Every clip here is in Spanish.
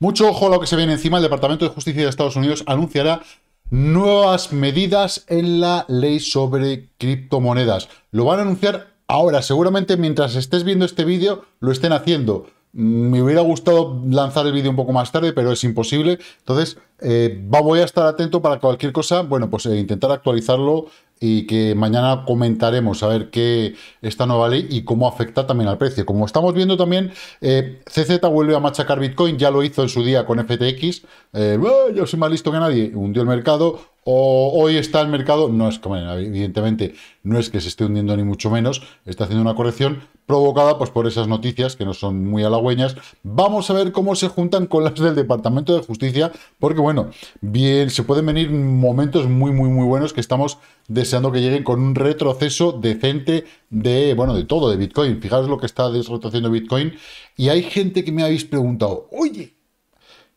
Mucho ojo a lo que se viene encima. El Departamento de Justicia de Estados Unidos anunciará nuevas medidas en la ley sobre criptomonedas. Lo van a anunciar ahora, seguramente mientras estés viendo este vídeo lo estén haciendo. Me hubiera gustado lanzar el vídeo un poco más tarde, pero es imposible. Entonces, eh, voy a estar atento para cualquier cosa. Bueno, pues eh, intentar actualizarlo y que mañana comentaremos a ver qué esta nueva ley y cómo afecta también al precio. Como estamos viendo también, eh, CZ vuelve a machacar Bitcoin, ya lo hizo en su día con FTX, yo soy más listo que nadie, hundió el mercado, hoy está el mercado, no es como, evidentemente, no es que se esté hundiendo ni mucho menos, está haciendo una corrección provocada pues, por esas noticias que no son muy halagüeñas. Vamos a ver cómo se juntan con las del Departamento de Justicia, porque bueno, bien, se pueden venir momentos muy, muy, muy buenos que estamos deseando que lleguen con un retroceso decente de, bueno, de todo, de Bitcoin. Fijaros lo que está desrotaciendo Bitcoin. Y hay gente que me habéis preguntado, oye,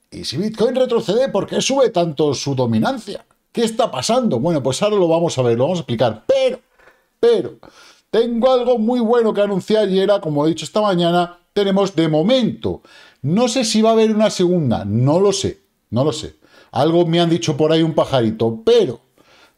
¿y si Bitcoin retrocede, por qué sube tanto su dominancia? ¿Qué está pasando? Bueno, pues ahora lo vamos a ver, lo vamos a explicar. Pero, pero, tengo algo muy bueno que anunciar y era, como he dicho esta mañana, tenemos de momento. No sé si va a haber una segunda, no lo sé, no lo sé. Algo me han dicho por ahí un pajarito, pero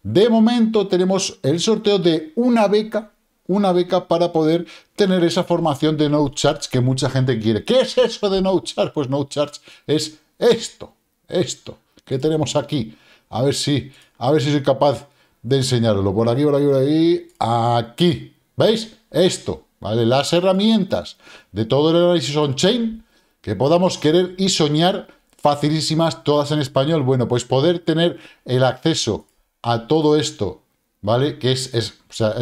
de momento tenemos el sorteo de una beca, una beca para poder tener esa formación de no charge que mucha gente quiere. ¿Qué es eso de no charge? Pues no charge es esto, esto que tenemos aquí a ver si, a ver si soy capaz de enseñarlo. Por aquí, por aquí, por aquí. Aquí. ¿Veis? Esto. ¿Vale? Las herramientas de todo el análisis on-chain que podamos querer y soñar facilísimas, todas en español. Bueno, pues poder tener el acceso a todo esto, ¿vale? Que es, es,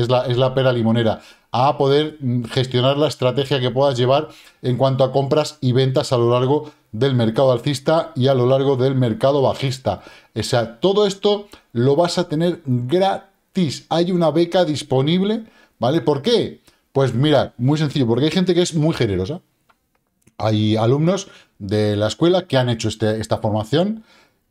la, es la pera limonera a poder mm, gestionar la estrategia que puedas llevar en cuanto a compras y ventas a lo largo del mercado alcista y a lo largo del mercado bajista. O sea, todo esto lo vas a tener gratis. Hay una beca disponible, ¿vale? ¿Por qué? Pues mira, muy sencillo, porque hay gente que es muy generosa. Hay alumnos de la escuela que han hecho este, esta formación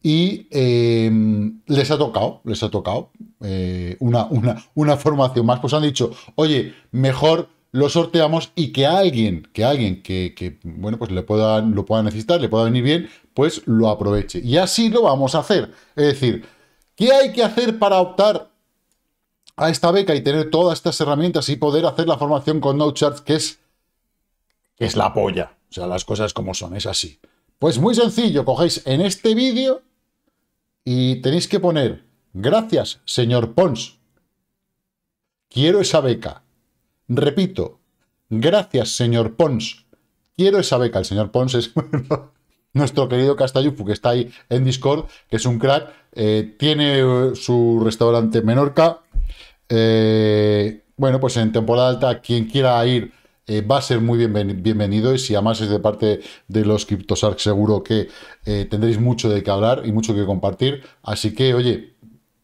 y em, les ha tocado, les ha tocado eh, una, una, una formación más. Pues han dicho, oye, mejor lo sorteamos y que alguien, que alguien que, bueno, pues le pueda, lo pueda necesitar, le pueda venir bien, pues lo aproveche. Y así lo vamos a hacer. Es decir, ¿qué hay que hacer para optar a esta beca y tener todas estas herramientas y poder hacer la formación con NoCharts, que es, que es la polla? O sea, las cosas como son, es así. Pues muy sencillo, cogéis en este vídeo y tenéis que poner, gracias, señor Pons, quiero esa beca Repito, gracias, señor Pons. Quiero esa beca. El señor Pons es nuestro querido Castayufu, que está ahí en Discord, que es un crack. Eh, tiene eh, su restaurante Menorca. Eh, bueno, pues en temporada alta, quien quiera ir va a ser muy bienvenido. Y si además es de parte de los Cryptosark, seguro que tendréis mucho de qué hablar y mucho que compartir. Así que, oye,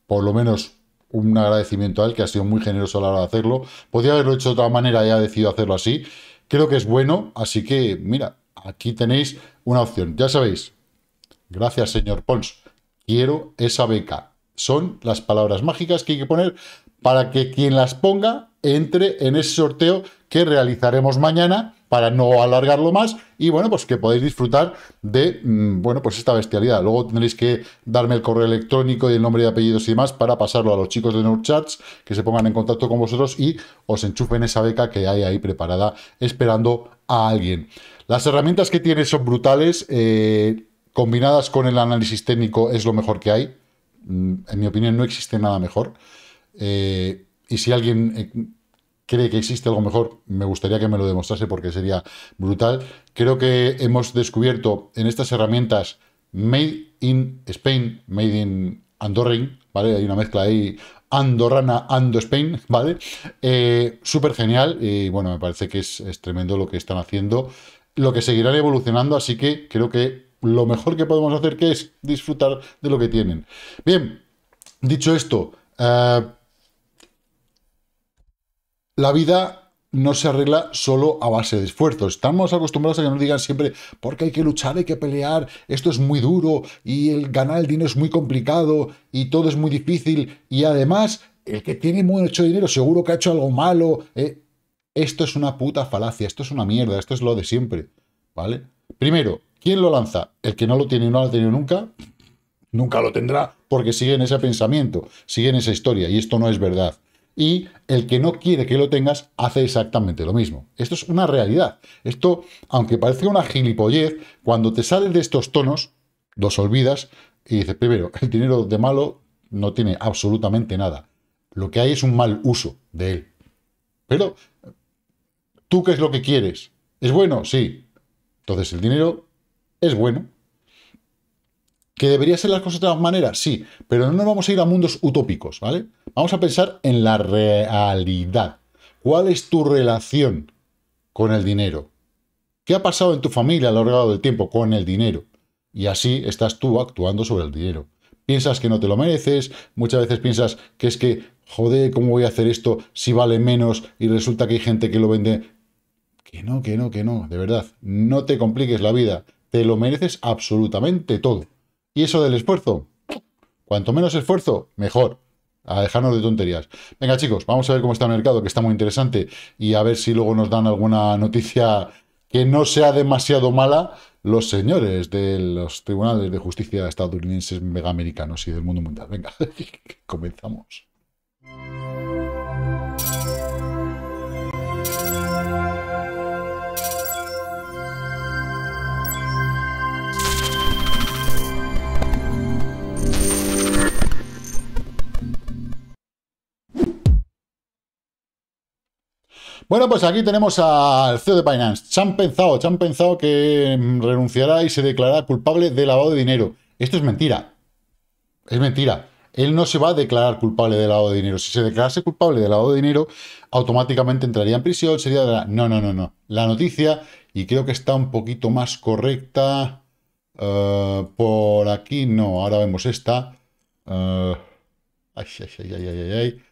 por lo menos un agradecimiento a él, que ha sido muy generoso a la hora de hacerlo. Podría haberlo hecho de otra manera y ha decidido hacerlo así. Creo que es bueno, así que, mira, aquí tenéis una opción. Ya sabéis, gracias, señor Pons. Quiero esa beca. Son las palabras mágicas que hay que poner para que quien las ponga entre en ese sorteo que realizaremos mañana para no alargarlo más y bueno, pues que podéis disfrutar de, mm, bueno, pues esta bestialidad. Luego tendréis que darme el correo electrónico y el nombre y apellidos y demás para pasarlo a los chicos de NordCharts que se pongan en contacto con vosotros y os enchufen esa beca que hay ahí preparada esperando a alguien. Las herramientas que tiene son brutales, eh, combinadas con el análisis técnico es lo mejor que hay. Mm, en mi opinión no existe nada mejor. Eh, y si alguien eh, cree que existe algo mejor, me gustaría que me lo demostrase porque sería brutal. Creo que hemos descubierto en estas herramientas Made in Spain, Made in Andorrain, ¿vale? Hay una mezcla ahí andorrana, ando Spain, ¿vale? Eh, súper genial y bueno, me parece que es, tremendo lo que están haciendo, lo que seguirán evolucionando, así que creo que lo mejor que podemos hacer que es disfrutar de lo que tienen. Bien, dicho esto, eh, la vida no se arregla solo a base de esfuerzo. Estamos acostumbrados a que nos digan siempre, porque hay que luchar, hay que pelear, esto es muy duro y el ganar el dinero es muy complicado y todo es muy difícil y además el que tiene mucho dinero seguro que ha hecho algo malo. Eh, esto es una puta falacia, esto es una mierda, esto es lo de siempre, ¿vale? Primero, ¿quién lo lanza? El que no lo tiene y no lo ha tenido nunca, nunca lo tendrá porque sigue en ese pensamiento, sigue en esa historia y esto no es verdad y el que no quiere que lo tengas hace exactamente lo mismo. Esto es una realidad. Esto, aunque parezca una gilipollez, cuando te sales de estos tonos, los olvidas y dices, primero, el dinero de malo no tiene absolutamente nada. Lo que hay es un mal uso de él. Pero, ¿tú qué es lo que quieres? ¿Es bueno? Sí. Entonces, el dinero es bueno. ¿Que debería ser las cosas de otra manera? Sí, pero no nos vamos a ir a mundos utópicos, ¿vale? Vamos a pensar en la realidad. ¿Cuál es tu relación con el dinero? ¿Qué ha pasado en tu familia a lo largo del tiempo con el dinero? Y así estás tú actuando sobre el dinero. Piensas que no te lo mereces, muchas veces piensas que es que, joder, ¿cómo voy a hacer esto si vale menos y resulta que hay gente que lo vende? Que no, que no, que no, de verdad, no te compliques la vida, te lo mereces absolutamente todo. Y eso del esfuerzo, cuanto menos esfuerzo, mejor a dejarnos de tonterías. Venga, chicos, vamos a ver cómo está el mercado, que está muy interesante, y a ver si luego nos dan alguna noticia que no sea demasiado mala los señores de los tribunales de justicia estadounidenses, megaamericanos y del mundo mundial. Venga, comenzamos. Bueno, pues aquí tenemos al CEO de Binance, Se han pensado que renunciará y se declarará culpable de lavado de dinero. Esto es mentira. Es mentira. Él no se va a declarar culpable de lavado de dinero. Si se declarase culpable de lavado de dinero, automáticamente entraría en prisión. Sería No, no, no, no. La noticia, y creo que está un poquito más correcta. Eh, por aquí no. Ahora vemos esta. Eh, ay, ay, ay, ay, ay, ay.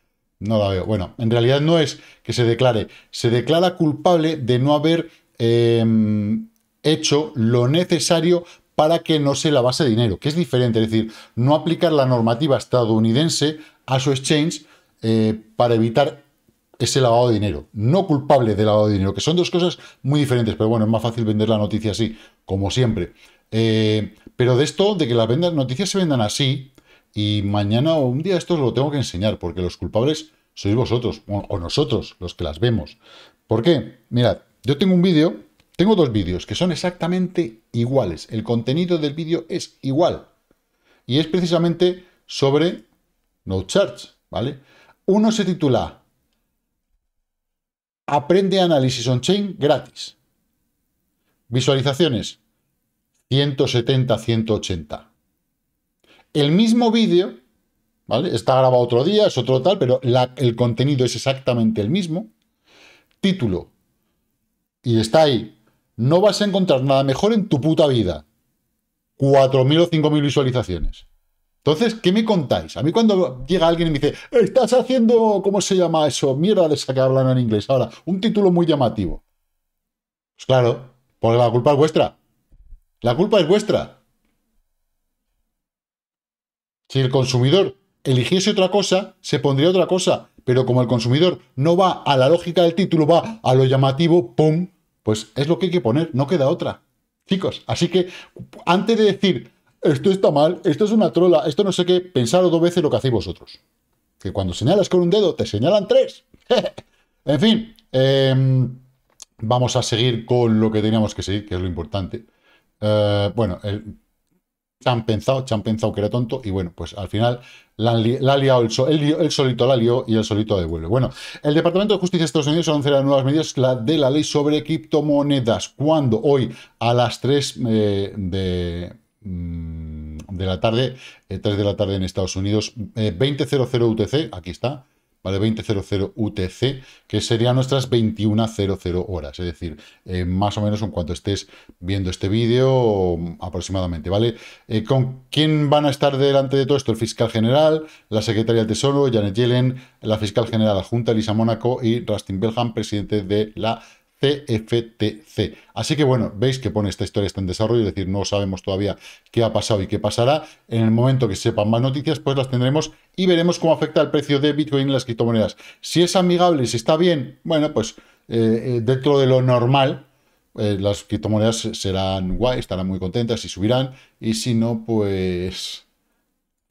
No la veo. Bueno, en realidad no es que se declare. Se declara culpable de no haber em, hecho lo necesario para que no se lavase dinero, que es diferente, es decir, no aplicar la normativa estadounidense a su exchange eh, para evitar ese lavado de dinero, no culpable de lavado de dinero, que son dos cosas muy diferentes, pero bueno, es más fácil vender la noticia así, como siempre. Eh, pero de esto, de que las noticias se vendan así, y mañana o un día esto os lo tengo que enseñar, porque los culpables sois vosotros o nosotros los que las vemos. ¿Por qué? Mirad, yo tengo un vídeo, tengo dos vídeos que son exactamente iguales. El contenido del vídeo es igual. Y es precisamente sobre no charge, ¿vale? Uno se titula Aprende análisis on-chain gratis. Visualizaciones 170-180. El mismo vídeo Está grabado otro día, es otro tal, pero el contenido es exactamente el mismo. Título. Y está ahí. No vas a encontrar nada mejor en tu puta vida. 4.000 o 5.000 visualizaciones. Entonces, ¿qué me contáis? A mí cuando llega alguien y me dice, estás haciendo, ¿cómo se llama eso? Mierda de esa que hablan en inglés. Ahora, un título muy llamativo. Pues claro, porque la culpa es vuestra. La culpa es vuestra. Si el consumidor eligiese otra cosa, se pondría otra cosa. Pero como el consumidor no va a la lógica del título, va a lo llamativo, ¡pum! Pues es lo que hay que poner, no queda otra. Chicos, así que antes de decir, esto está mal, esto es una trola, esto no sé qué, pensad dos veces lo que hacéis vosotros. Que cuando señalas con un dedo, te señalan tres. en fin, em, vamos a seguir con lo que teníamos que seguir, que es lo importante. Eh, bueno, el, han pensado, han pensado que era tonto y bueno, pues al final la, el, solito la lió y el solito devuelve. Bueno, el Departamento de Justicia de Estados Unidos anunciará nuevas medidas la de la ley sobre criptomonedas. Cuando hoy a las 3 eh, mm, de, la tarde, 3 eh, de la tarde en Estados Unidos, 20.00 eh, UTC, aquí está, ¿vale? 20.00 UTC, que serían nuestras 21.00 horas, es decir, eh, más o menos en cuanto estés viendo este vídeo aproximadamente, ¿vale? Eh, ¿Con quién van a estar delante de todo esto? El fiscal general, la secretaria del Tesoro, Janet Yellen, la fiscal general adjunta, Elisa Mónaco y Rastin Belham, presidente de la CFTC. Así que bueno, veis que pone esta historia está en desarrollo, es decir, no sabemos todavía qué ha pasado y qué pasará. En el momento que sepan más noticias, pues las tendremos y veremos cómo afecta el precio de Bitcoin en las criptomonedas. Si es amigable, si está bien, bueno, pues eh, eh, dentro de lo normal, eh, las criptomonedas serán guay, estarán muy contentas y subirán, y si no, pues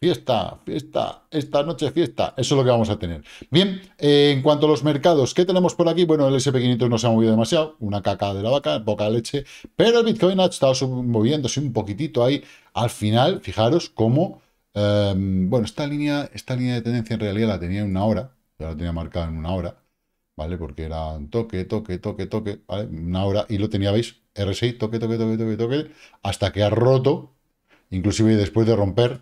Fiesta, fiesta, esta noche fiesta. Eso es lo que vamos a tener. Bien, eh, en cuanto a los mercados, ¿qué tenemos por aquí? Bueno, el SP500 no se ha movido demasiado, una caca de la vaca, poca leche, pero el Bitcoin ha estado moviéndose un poquitito ahí. Al final, fijaros cómo, em, bueno, esta línea, esta línea de tendencia en realidad la tenía en una hora, ya la tenía marcada en una hora, ¿vale? Porque era un toque, toque, toque, toque, ¿vale? Una hora y lo tenía, ¿veis? R6, toque, toque, toque, toque, toque, hasta que ha roto, inclusive después de romper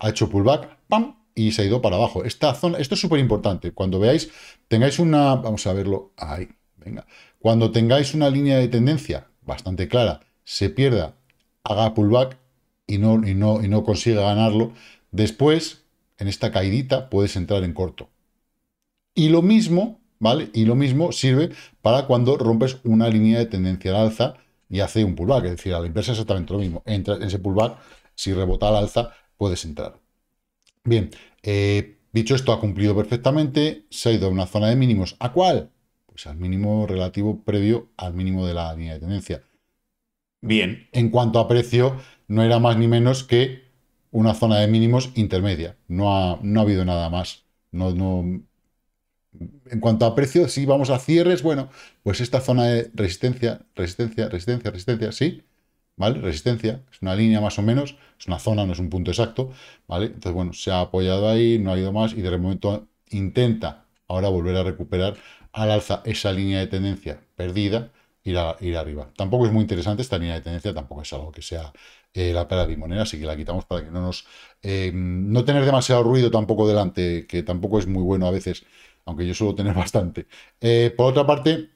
ha hecho pullback, ¡pam! Y se ha ido para abajo. Esta zona, esto es súper importante. Cuando veáis, tengáis una, vamos a verlo, ahí, venga. Cuando tengáis una línea de tendencia bastante clara, se pierda, haga pullback y no, y no, y no consiga ganarlo, después, en esta caidita, puedes entrar en corto. Y lo mismo, ¿vale? Y lo mismo sirve para cuando rompes una línea de tendencia al alza y hace un pullback. Es decir, a la inversa exactamente lo mismo. Entra en ese pullback, si rebota al alza, puedes entrar. Bien, eh, dicho esto, ha cumplido perfectamente, se ha ido a una zona de mínimos. ¿A cuál? Pues al mínimo relativo previo al mínimo de la línea de tendencia. Bien, en cuanto a precio, no era más ni menos que una zona de mínimos intermedia. No ha, no habido nada más. No, no... En cuanto a precio, si vamos a cierres, bueno, pues esta zona de resistencia, resistencia, resistencia, resistencia, sí, ¿vale? Resistencia, es una línea más o menos, es una zona, no es un punto exacto, ¿vale? Entonces, bueno, se ha apoyado ahí, no ha ido más y de momento intenta ahora volver a recuperar al alza esa línea de tendencia perdida, y ir arriba. Tampoco es muy interesante esta línea de tendencia, tampoco es algo que sea eh, la pera limonera, así que la quitamos para que no nos... Eh, no tener demasiado ruido tampoco delante, que tampoco es muy bueno a veces, aunque yo suelo tener bastante. Eh, por otra parte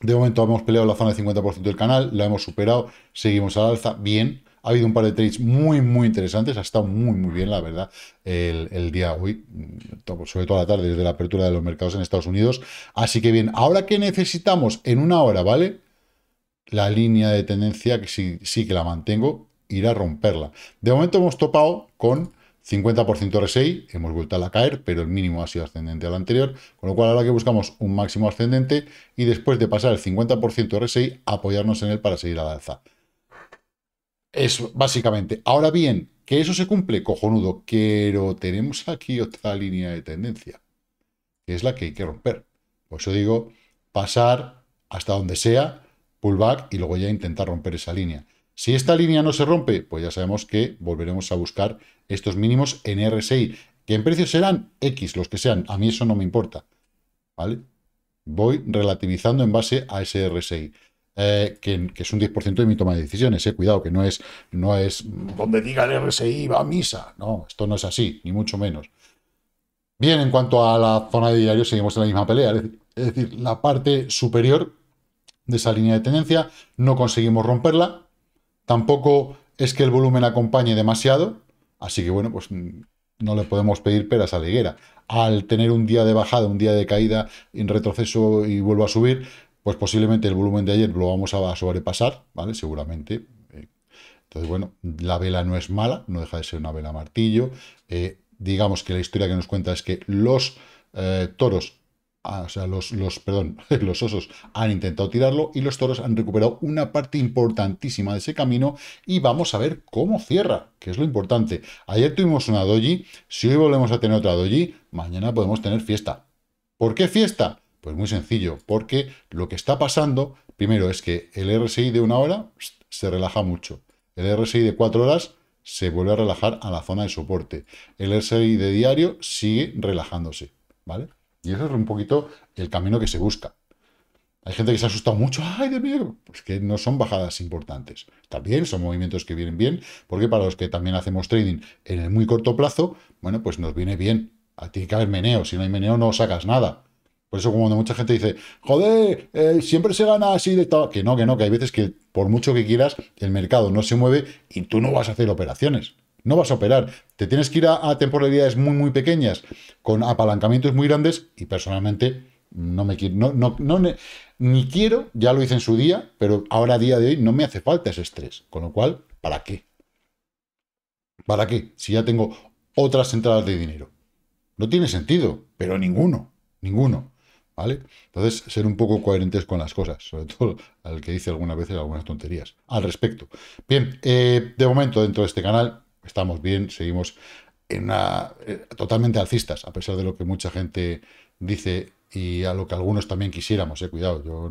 de momento hemos peleado la zona del 50% del canal, la hemos superado, seguimos al alza, bien. Ha habido un par de trades muy, muy interesantes. Ha estado muy, muy bien, la verdad, el, día hoy, mm, sobre todo la tarde, desde la apertura de los mercados en Estados Unidos. Así que bien, ahora que necesitamos en una hora, ¿vale? La línea de tendencia, que sí, sí que la mantengo, ir a romperla. De momento hemos topado con 50% RSI, hemos vuelto a la caer, pero el mínimo ha sido ascendente al anterior, con lo cual ahora que buscamos un máximo ascendente y después de pasar el 50% RSI, apoyarnos en él para seguir la alza. Es básicamente. Ahora bien, que eso se cumple, cojonudo, pero tenemos aquí otra línea de tendencia, que es la que hay que romper. Por eso digo, pasar hasta donde sea, pullback y luego ya intentar romper esa línea. Si esta línea no se rompe, pues ya sabemos que volveremos a buscar estos mínimos en RSI, que en precios serán X, los que sean. A mí eso no me importa. ¿Vale? Voy relativizando en base a ese RSI. Eh, que, es un 10% de mi toma de decisiones, eh, cuidado, que no es, no es donde diga el RSI va a misa, no, esto no es así, ni mucho menos. Bien, en cuanto a la zona de diario, seguimos en la misma pelea, es decir, la parte superior de esa línea de tendencia, no conseguimos romperla, Tampoco es que el volumen acompañe demasiado, así que bueno, pues mm, no le podemos pedir peras a la higuera. Al tener un día de bajada, un día de caída, en retroceso y vuelvo a subir, pues posiblemente el volumen de ayer lo vamos a sobrepasar, ¿vale? Seguramente. Eh. Entonces, bueno, la vela no es mala, no deja de ser una vela martillo. Eh, digamos que la historia que nos cuenta es que los eh, toros Ah, o sea, los, los, perdón, los osos han intentado tirarlo y los toros han recuperado una parte importantísima de ese camino y vamos a ver cómo cierra, que es lo importante. Ayer tuvimos una doji, si hoy volvemos a tener otra doji, mañana podemos tener fiesta. ¿Por qué fiesta? Pues muy sencillo, porque lo que está pasando, primero es que el RSI de una hora se relaja mucho, el RSI de cuatro horas se vuelve a relajar a la zona de soporte, el RSI de diario sigue relajándose, ¿vale? Y eso es un poquito el camino que se busca. Hay gente que se ha asustado mucho, ¡ay, de miedo! Pues que no son bajadas importantes. También son movimientos que vienen bien, porque para los que también hacemos trading en el muy corto plazo, bueno, pues nos viene bien. que haber meneo, si no hay meneo no sacas nada. Por eso cuando mucha gente dice, joder, eh, siempre se gana así de todo Que no, que no, que hay veces que por mucho que quieras, el mercado no se mueve y tú no vas a hacer operaciones no vas a operar. Te tienes que ir a, temporalidades muy, muy pequeñas, con apalancamientos muy grandes, y personalmente no me quiero, no, no, ni quiero, ya lo hice en su día, pero ahora a día de hoy no me hace falta ese estrés. Con lo cual, ¿para qué? ¿Para qué? Si ya tengo otras entradas de dinero. No tiene sentido, pero ninguno, ninguno. ¿Vale? Entonces, ser un poco coherentes con las cosas, sobre todo al que dice algunas veces algunas tonterías al respecto. Bien, eh, de momento dentro de este canal estamos bien, seguimos en eh, totalmente alcistas, a pesar de lo que mucha gente dice y a lo que algunos también quisiéramos, eh, cuidado, yo,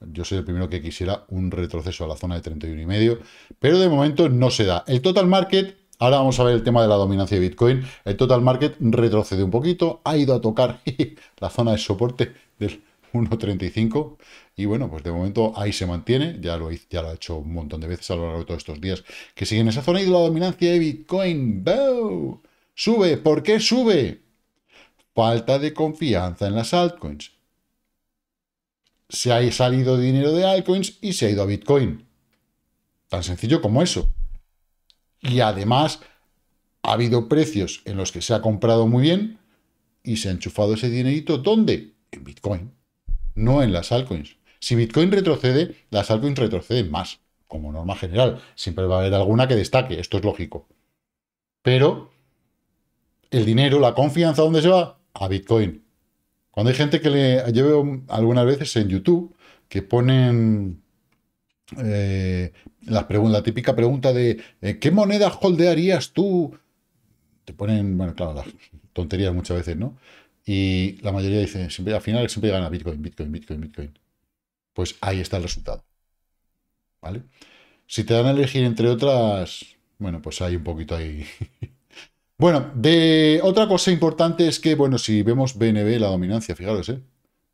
yo soy el primero que quisiera un retroceso a la zona de 31,5, y medio, pero de momento no se da. El total market, ahora vamos a ver el tema de la dominancia de Bitcoin, el total market retrocede un poquito, ha ido a tocar la zona de soporte del 1.35 y bueno, pues de momento ahí se mantiene, ya lo, ya lo ha hecho un montón de veces a lo largo de todos estos días que sigue en esa zona y la dominancia de Bitcoin sube, ¿por qué sube? Falta de confianza en las altcoins. Se ha salido dinero de altcoins y se ha ido a Bitcoin. Tan sencillo como eso. Y además, ha habido precios en los que se ha comprado muy bien y se ha enchufado ese dinerito. ¿Dónde? En Bitcoin no en las altcoins. Si Bitcoin retrocede, las altcoins retroceden más, como norma general. Siempre va a haber alguna que destaque, esto es lógico. Pero el dinero, la confianza, ¿dónde se va? A Bitcoin. Cuando hay gente que le... Yo veo algunas veces en YouTube que ponen eh, la, típica pregunta de eh, ¿qué moneda holdearías tú? Te ponen, bueno, claro, las tonterías muchas veces, ¿no? Y la mayoría dice, siempre, al final siempre gana Bitcoin, Bitcoin, Bitcoin, Bitcoin. Pues ahí está el resultado. ¿Vale? Si te dan a elegir entre otras, bueno, pues hay un poquito ahí. bueno, de otra cosa importante es que, bueno, si vemos BNB, la dominancia, fijaros, ¿eh?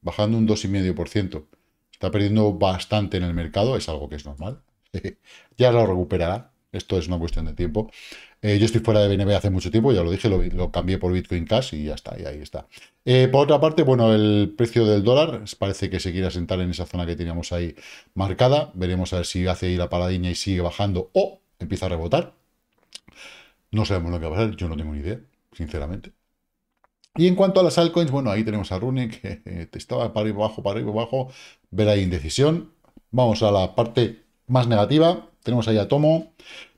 bajando un 2,5%. Está perdiendo bastante en el mercado, es algo que es normal. ya lo recuperará. Esto es una cuestión de tiempo. Eh, yo estoy fuera de BNB hace mucho tiempo, ya lo dije, lo, cambié por Bitcoin Cash y ya está, y ahí está. Eh, por otra parte, bueno, el precio del dólar parece que se quiere asentar en esa zona que teníamos ahí marcada. Veremos a ver si hace ahí la paradiña y sigue bajando o empieza a rebotar. No sabemos lo que va a pasar, yo no tengo ni idea, sinceramente. Y en cuanto a las altcoins, bueno, ahí tenemos a Rune, que eh, estaba para arriba, abajo, para arriba, abajo. Ver ahí indecisión. Vamos a la parte más negativa. Tenemos ahí a Tomo,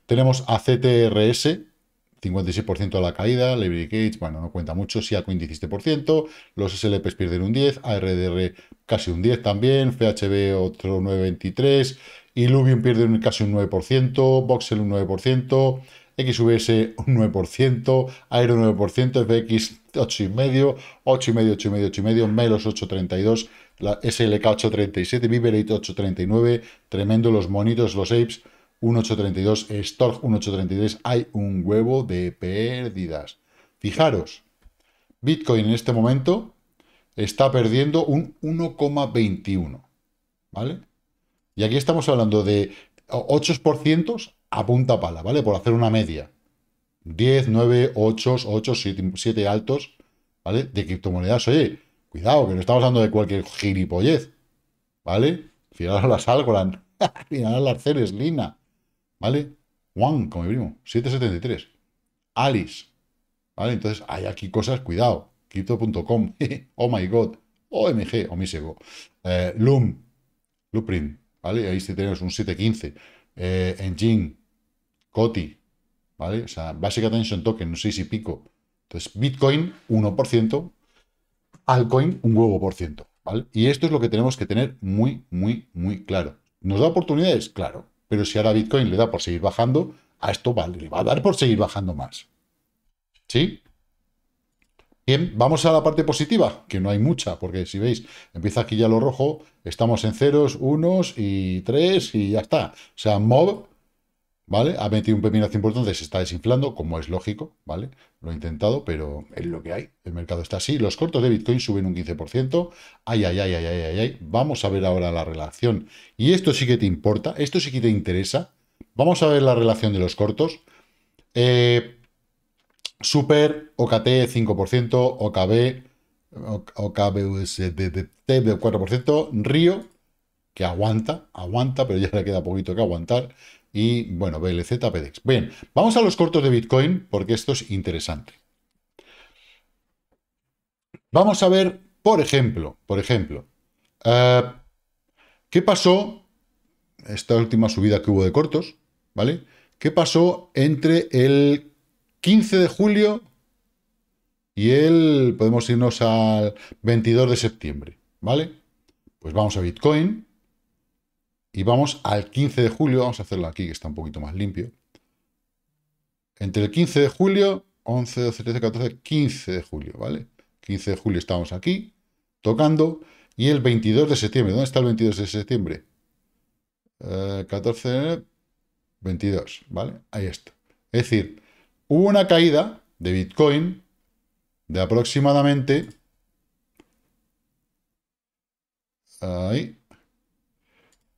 tenemos a CTRS, 56% de la caída, Liberty Cage, bueno, no cuenta mucho, a 17%, los SLPs pierden un 10, ARDR casi un 10 también, FHB otro 9,23, Illuvium pierde un, casi un 9%, Voxel un 9%, XVS un 9%, Aero 9%, FX 8,5, 8,5, 8,5, 8,5, Melos 8,32, SLK 8,37, Viverate 8,39, tremendo los monitos, los apes 1832, Storch 1833, hay un huevo de pérdidas. Fijaros, Bitcoin en este momento está perdiendo un 1,21, ¿vale? Y aquí estamos hablando de 8% a punta pala, ¿vale? Por hacer una media. 10, 9, 8, 8, 7, altos, ¿vale? De criptomonedas. Oye, cuidado, que no estamos hablando de cualquier gilipollez, ¿vale? Fijaros la la Fijaros las Lina. ¿Vale? Juan, como mi primo, 773. Alice. ¿Vale? Entonces hay aquí cosas, cuidado. Crypto.com, oh my god, OMG, Omisego. Eh, Loom, Blueprint, ¿vale? Ahí sí tenemos un 715. Eh, Engine, Coti, ¿vale? O sea, Basic Attention Token, No sé si pico. Entonces, Bitcoin, 1%. Alcoin, un huevo por ciento, ¿vale? Y esto es lo que tenemos que tener muy, muy, muy claro. ¿Nos da oportunidades? Claro. Pero si ahora Bitcoin le da por seguir bajando, a esto vale, le va a dar por seguir bajando más. ¿Sí? Bien, vamos a la parte positiva, que no hay mucha, porque si veis, empieza aquí ya lo rojo, estamos en ceros, unos y tres y ya está. O sea, MOB ¿Vale? Ha metido un 100% importante, se está desinflando, como es lógico, ¿vale? Lo he intentado, pero es lo que hay. El mercado está así. Los cortos de Bitcoin suben un 15%. Ay, ay, ay, ay, ay, ay, Vamos a ver ahora la relación. Y esto sí que te importa, esto sí que te interesa. Vamos a ver la relación de los cortos. Eh, super, OKT 5%, OKB, OKB 4%, Río, que aguanta, aguanta, pero ya le queda poquito que aguantar, y, bueno, BLZ, Bien, vamos a los cortos de Bitcoin porque esto es interesante. Vamos a ver, por ejemplo, por ejemplo, eh, ¿qué pasó esta última subida que hubo de cortos? ¿Vale? ¿Qué pasó entre el 15 de julio y el, podemos irnos al 22 de septiembre? ¿Vale? Pues vamos a Bitcoin. Y vamos al 15 de julio, vamos a hacerlo aquí que está un poquito más limpio. Entre el 15 de julio, 11, 12, 13, 14, 15 de julio, ¿vale? 15 de julio estamos aquí, tocando, y el 22 de septiembre, ¿dónde está el 22 de septiembre? Eh, 14, 22, ¿vale? Ahí está. Es decir, hubo una caída de Bitcoin de aproximadamente... Ahí,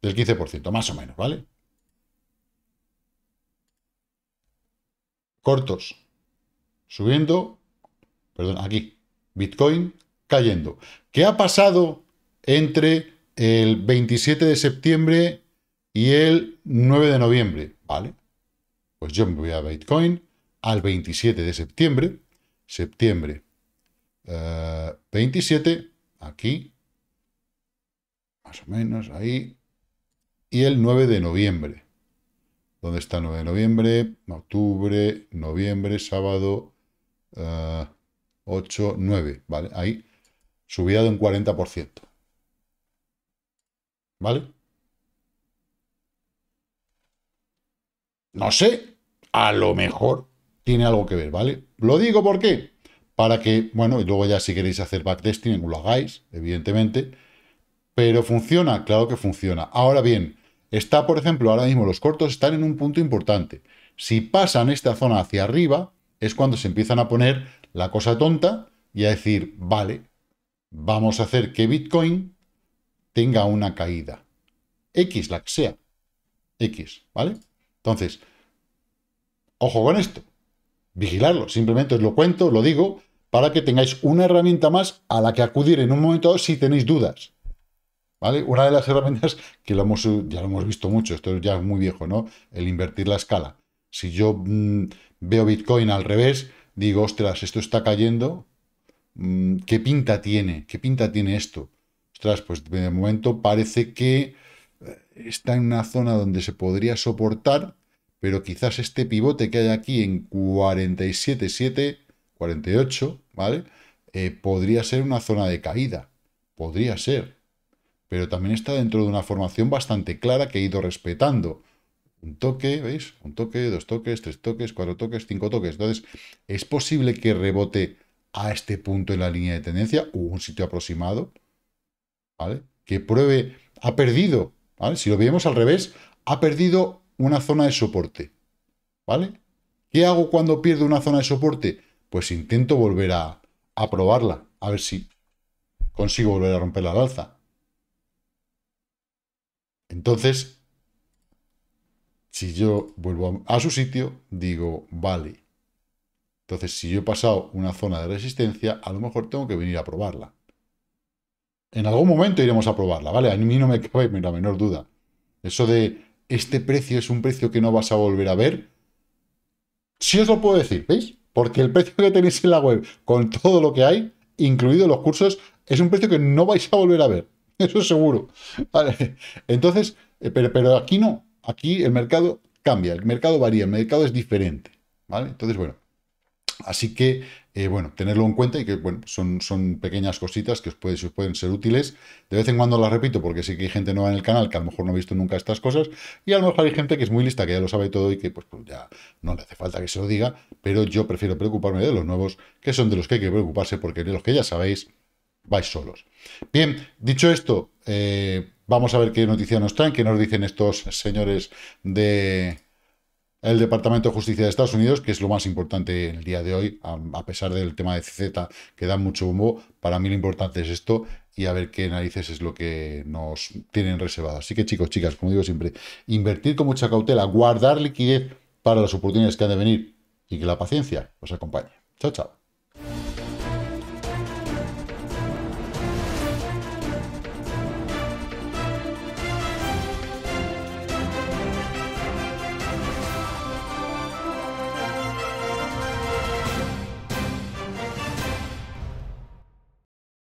del 15%, más o menos, ¿vale? Cortos, subiendo, perdón, aquí, Bitcoin cayendo. ¿Qué ha pasado entre el 27 de septiembre y el 9 de noviembre? ¿Vale? Pues yo me voy a Bitcoin al 27 de septiembre, septiembre 27, eh, aquí, más o menos, ahí, y el 9 de noviembre. ¿Dónde está el 9 de noviembre? Octubre, noviembre, sábado, 8, eh, 9. ¿Vale? Ahí, subida de un 40%. ¿Vale? No sé, a lo mejor tiene algo que ver, ¿vale? Lo digo porque, para que, bueno, y luego ya si queréis hacer backtesting, lo hagáis, evidentemente, pero funciona, claro que funciona. Ahora bien, está, por ejemplo, ahora mismo los cortos están en un punto importante. Si pasan esta zona hacia arriba, es cuando se empiezan a poner la cosa tonta y a decir, vale, vamos a hacer que Bitcoin tenga una caída. X, la que sea. X, ¿vale? Entonces, ojo con esto. Vigilarlo. Simplemente os lo cuento, lo digo, para que tengáis una herramienta más a la que acudir en un momento dado si tenéis dudas. ¿Vale? Una de las herramientas que hemos, ya lo hemos visto mucho, esto ya es muy viejo, ¿no? El invertir la escala. Si yo mm, veo Bitcoin al revés, digo, ostras, esto está cayendo, mm, ¿qué pinta tiene? ¿Qué pinta tiene esto? Ostras, pues de momento parece que eh, está en una zona donde se podría soportar, pero quizás este pivote que hay aquí en 47.7, 48, ¿vale? Eh, podría ser una zona de caída, podría ser pero también está dentro de una formación bastante clara que he ido respetando. Un toque, ¿veis? Un toque, dos toques, tres toques, cuatro toques, cinco toques. Entonces, ¿es posible que rebote a este punto en la línea de tendencia o un sitio aproximado? ¿Vale? Que pruebe, ha perdido, ¿vale? Si lo vemos al revés, ha perdido una zona de soporte, ¿vale? ¿Qué hago cuando pierdo una zona de soporte? Pues intento volver a, a probarla, a ver si consigo volver a romper la alza. Entonces, si yo vuelvo a, su sitio, digo, vale. Entonces, si yo he pasado una zona de resistencia, a lo mejor tengo que venir a probarla. En algún momento iremos a probarla, ¿vale? A mí no me cabe la menor duda. Eso de este precio es un precio que no vas a volver a ver, sí os lo puedo decir, ¿veis? Porque el precio que tenéis en la web, con todo lo que hay, incluidos los cursos, es un precio que no vais a volver a ver. Eso es seguro. Vale. Entonces, eh, pero, aquí no. Aquí el mercado cambia, el mercado varía, el mercado es diferente. ¿vale? Entonces, bueno, Así que, eh, bueno, tenerlo en cuenta y que, bueno, son, son pequeñas cositas que os, pueden ser útiles. De vez en cuando las repito porque sé que hay gente nueva en el canal que a lo mejor no ha visto nunca estas cosas y a lo mejor hay gente que es muy lista, que ya lo sabe todo y que, pues, pues ya no le hace falta que se lo diga, pero yo prefiero preocuparme de los nuevos, que son de los que hay que preocuparse porque de los que ya sabéis vais solos. Bien, dicho esto, eh, vamos a ver qué noticia nos traen, qué nos dicen estos señores de el Departamento de Justicia de Estados Unidos, que es lo más importante en el día de hoy, a, pesar del tema de CZ que da mucho humo, para mí lo importante es esto y a ver qué narices es lo que nos tienen reservado. Así que chicos, chicas, como digo siempre, invertir con mucha cautela, guardar liquidez para las oportunidades que han de venir y que la paciencia os acompañe. Chao, chao.